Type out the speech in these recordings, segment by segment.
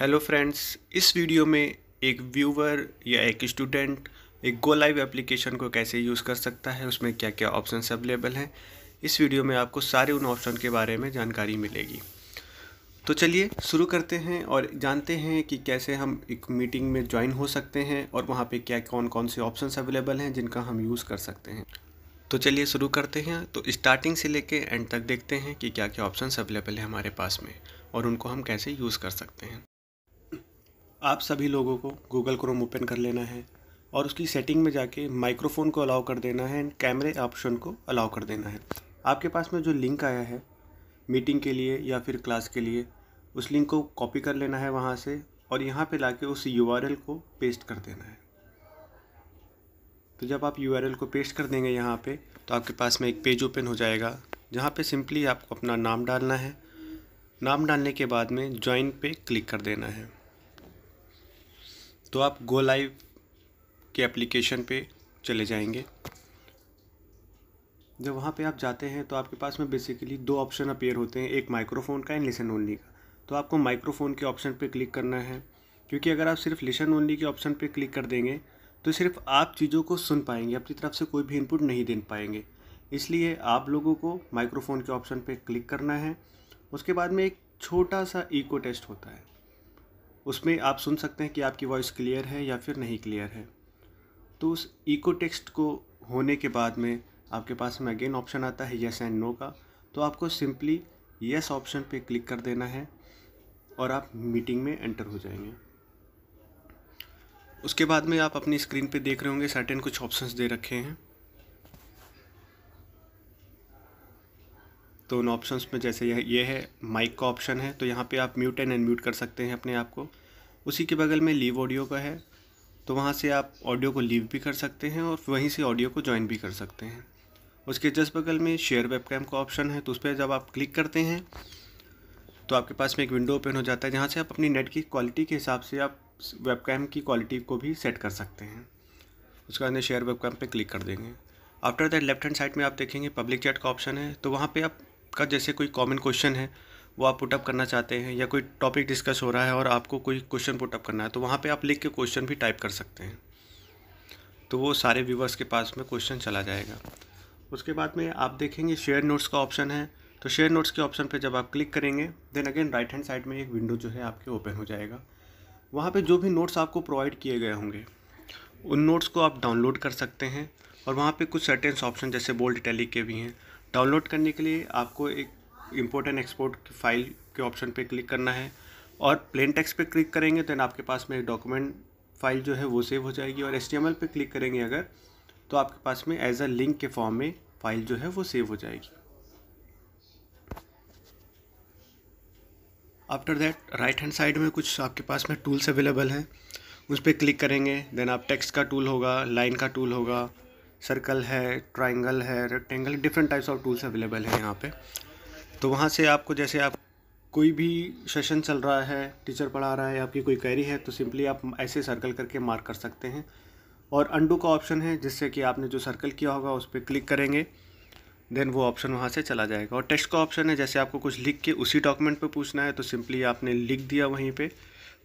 hello friends इस video में एक व्यूवर या एक स्टूडेंट एक गो लाइव एप्लीकेशन को कैसे यूज़ कर सकता है उसमें क्या क्या ऑप्शन अवेलेबल हैं इस वीडियो में आपको सारे उन ऑप्शन के बारे में जानकारी मिलेगी तो चलिए शुरू करते हैं और जानते हैं कि कैसे हम एक मीटिंग में ज्वाइन हो सकते हैं और वहाँ पर क्या कौन कौन से ऑप्शन अवेलेबल हैं जिनका हम यूज़ कर सकते हैं तो चलिए शुरू करते हैं तो स्टार्टिंग से लेकर एंड तक देखते हैं कि क्या क्या ऑप्शन अवेलेबल है हमारे पास में और उनको हम कैसे यूज़ कर सकते हैं आप सभी लोगों को गूगल क्रोम ओपन कर लेना है और उसकी सेटिंग में जाके माइक्रोफोन को अलाउ कर देना है एंड कैमरे ऑप्शन को अलाउ कर देना है आपके पास में जो लिंक आया है मीटिंग के लिए या फिर क्लास के लिए उस लिंक को कॉपी कर लेना है वहाँ से और यहाँ पे लाके उस यू को पेस्ट कर देना है तो जब आप यू को पेस्ट कर देंगे यहाँ पे तो आपके पास में एक पेज ओपन हो जाएगा जहाँ पे सिंपली आपको अपना नाम डालना है नाम डालने के बाद में ज्वाइन पे क्लिक कर देना है तो आप गो लाइव के एप्लीकेशन पे चले जाएंगे जब वहाँ पे आप जाते हैं तो आपके पास में बेसिकली दो ऑप्शन अपेयर होते हैं एक माइक्रोफोन का एंड लिसन ओनली का तो आपको माइक्रोफोन के ऑप्शन पे क्लिक करना है क्योंकि अगर आप सिर्फ लिसन ओनली के ऑप्शन पे क्लिक कर देंगे तो सिर्फ आप चीज़ों को सुन पाएंगे अपनी तरफ से कोई भी इनपुट नहीं दे पाएंगे इसलिए आप लोगों को माइक्रोफोन के ऑप्शन पर क्लिक करना है उसके बाद में एक छोटा सा इको टेस्ट होता है उसमें आप सुन सकते हैं कि आपकी वॉइस क्लियर है या फिर नहीं क्लियर है तो उस इको टेक्स्ट को होने के बाद में आपके पास में अगेन ऑप्शन आता है येस एंड नो का तो आपको सिंपली येस ऑप्शन पे क्लिक कर देना है और आप मीटिंग में एंटर हो जाएंगे उसके बाद में आप अपनी स्क्रीन पे देख रहे होंगे सर्टेन कुछ ऑप्शंस दे रखे हैं तो उन ऑप्शंस में जैसे यह ये है माइक का ऑप्शन है तो यहाँ पे आप म्यूट एंड अनम्यूट कर सकते हैं अपने आप को उसी के बगल में लीव ऑडियो का है तो वहाँ से आप ऑडियो को लीव भी कर सकते हैं और वहीं से ऑडियो को ज्वाइन भी कर सकते हैं उसके जस्ट बगल में शेयर वेबकैम का ऑप्शन है तो उस पर जब आप क्लिक करते हैं तो आपके पास में एक विंडो ओपन हो जाता है जहाँ से आप अपनी नेट की क्वालिटी के हिसाब से आप वेबकैम की क्वालिटी को भी सेट कर सकते हैं उसके बाद में शेयर वेबकैम पे क्लिक कर देंगे after that left hand side में आप देखेंगे पब्लिक चैट का ऑप्शन है तो वहाँ पे आप का जैसे कोई कॉमन क्वेश्चन है वो आप पुटअप करना चाहते हैं या कोई टॉपिक डिस्कस हो रहा है और आपको कोई क्वेश्चन पुटअप करना है तो वहाँ पे आप लिख के क्वेश्चन भी टाइप कर सकते हैं तो वो सारे व्यूवर्स के पास में क्वेश्चन चला जाएगा उसके बाद में आप देखेंगे शेयर नोट्स का ऑप्शन है तो शेयर नोट्स के ऑप्शन पर जब आप क्लिक करेंगे then again right hand side में एक विंडो जो है आपके ओपन हो जाएगा वहाँ पर जो भी नोट्स आपको प्रोवाइड किए गए होंगे उन नोट्स को आप डाउनलोड कर सकते हैं और वहाँ पे कुछ सर्टेन्स ऑप्शन जैसे बोल्ड टैली के भी हैं डाउनलोड करने के लिए आपको एक इम्पोर्ट एंड एक्सपोर्ट की फाइल के ऑप्शन पे क्लिक करना है और प्लेन टेक्स्ट पे क्लिक करेंगे तो आपके पास में एक डॉक्यूमेंट फाइल जो है वो सेव हो जाएगी और एल पर क्लिक करेंगे अगर तो आपके पास में एज अ लिंक के फॉर्म में फाइल जो है वो सेव हो जाएगी after that right hand side में कुछ आपके पास में टूल्स अवेलेबल हैं उस पर क्लिक करेंगे देन आप टेक्स्ट का टूल होगा लाइन का टूल होगा सर्कल है ट्राइंगल है rectangle different types of tools available है यहाँ पे तो वहाँ से आपको जैसे आप कोई भी सेशन चल रहा है टीचर पढ़ा रहा है आपकी कोई कैरी है तो सिंपली आप ऐसे सर्कल करके मार्क कर सकते हैं और अंडू का ऑप्शन है जिससे कि आपने जो सर्कल किया होगा उस पर क्लिक करेंगे देन वो ऑप्शन वहाँ से चला जाएगा और टेक्स्ट का ऑप्शन है जैसे आपको कुछ लिख के उसी डॉक्यूमेंट पे पूछना है तो सिंपली आपने लिख दिया वहीं पे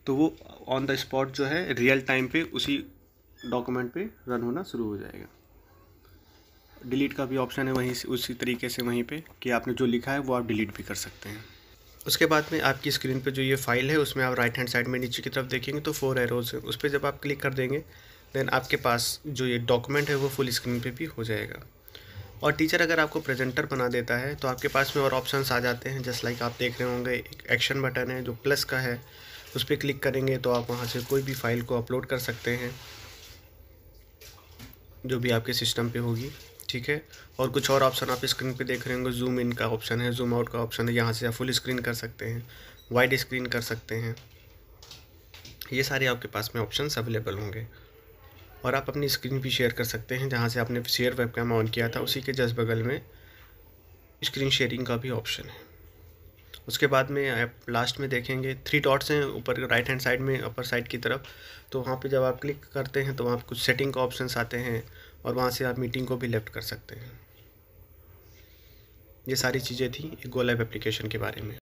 तो वो ऑन द स्पॉट जो है रियल टाइम पे उसी डॉक्यूमेंट पे रन होना शुरू हो जाएगा डिलीट का भी ऑप्शन है वहीं से उसी तरीके से वहीं पे कि आपने जो लिखा है वो आप डिलीट भी कर सकते हैं उसके बाद में आपकी स्क्रीन पे जो ये फाइल है उसमें आप राइट हैंड साइड में नीचे की तरफ देखेंगे तो फोर एरोज हैं उस पर जब आप क्लिक कर देंगे देन आपके पास जो ये डॉक्यूमेंट है वो फुल स्क्रीन पर भी हो जाएगा और टीचर अगर आपको प्रेजेंटर बना देता है तो आपके पास में और ऑप्शन आ जाते हैं जस्ट लाइक आप देख रहे होंगे एक एक्शन बटन है जो प्लस का है उस पर क्लिक करेंगे तो आप वहाँ से कोई भी फाइल को अपलोड कर सकते हैं जो भी आपके सिस्टम पे होगी ठीक है और कुछ और ऑप्शन आप स्क्रीन पे देख रहे होंगे जूम इन का ऑप्शन है जूम आउट का ऑप्शन है यहाँ से आप फुल स्क्रीन कर सकते हैं वाइड स्क्रीन कर सकते हैं ये सारे आपके पास में ऑप्शन अवेलेबल होंगे और आप अपनी स्क्रीन भी शेयर कर सकते हैं जहाँ से आपने शेयर वेब ऑन किया था उसी के जस्ट बगल में स्क्रीन शेयरिंग का भी ऑप्शन है उसके बाद में आप लास्ट में देखेंगे थ्री डॉट्स हैं ऊपर राइट हैंड साइड में अपर साइड की तरफ तो वहाँ पे जब आप क्लिक करते हैं तो वहाँ कुछ सेटिंग का ऑप्शन आते हैं और वहाँ से आप मीटिंग को भी लेफ्ट कर सकते हैं ये सारी चीज़ें थी एक गोलाइव एप्लीकेशन के बारे में